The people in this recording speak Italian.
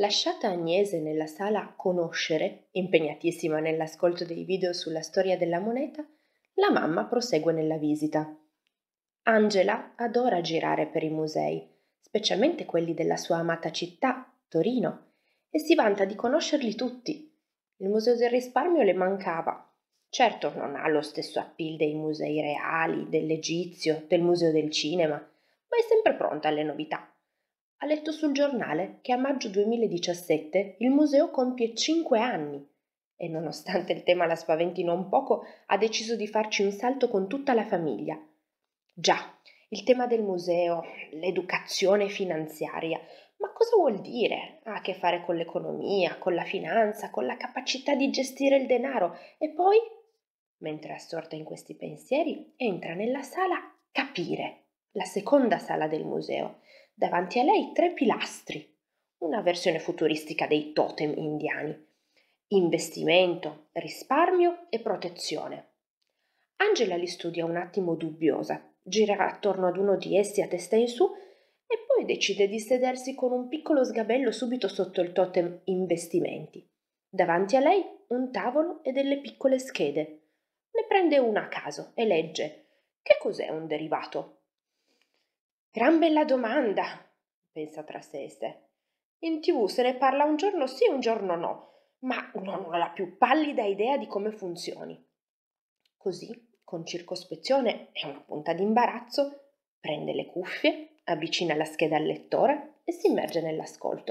Lasciata Agnese nella sala conoscere, impegnatissima nell'ascolto dei video sulla storia della moneta, la mamma prosegue nella visita. Angela adora girare per i musei, specialmente quelli della sua amata città, Torino, e si vanta di conoscerli tutti. Il Museo del Risparmio le mancava. Certo non ha lo stesso appeal dei musei reali, dell'Egizio, del Museo del Cinema, ma è sempre pronta alle novità. Ha letto sul giornale che a maggio 2017 il museo compie 5 anni e nonostante il tema la spaventi non poco, ha deciso di farci un salto con tutta la famiglia. Già, il tema del museo, l'educazione finanziaria, ma cosa vuol dire? Ha a che fare con l'economia, con la finanza, con la capacità di gestire il denaro e poi, mentre assorta in questi pensieri, entra nella sala capire la seconda sala del museo. Davanti a lei tre pilastri, una versione futuristica dei totem indiani. Investimento, risparmio e protezione. Angela li studia un attimo dubbiosa, gira attorno ad uno di essi a testa in su e poi decide di sedersi con un piccolo sgabello subito sotto il totem investimenti. Davanti a lei un tavolo e delle piccole schede. Ne prende una a caso e legge. Che cos'è un derivato? gran bella domanda pensa tra sé e sé in tv se ne parla un giorno sì e un giorno no ma non ho la più pallida idea di come funzioni così con circospezione e una punta d'imbarazzo prende le cuffie avvicina la scheda al lettore e s'immerge nell'ascolto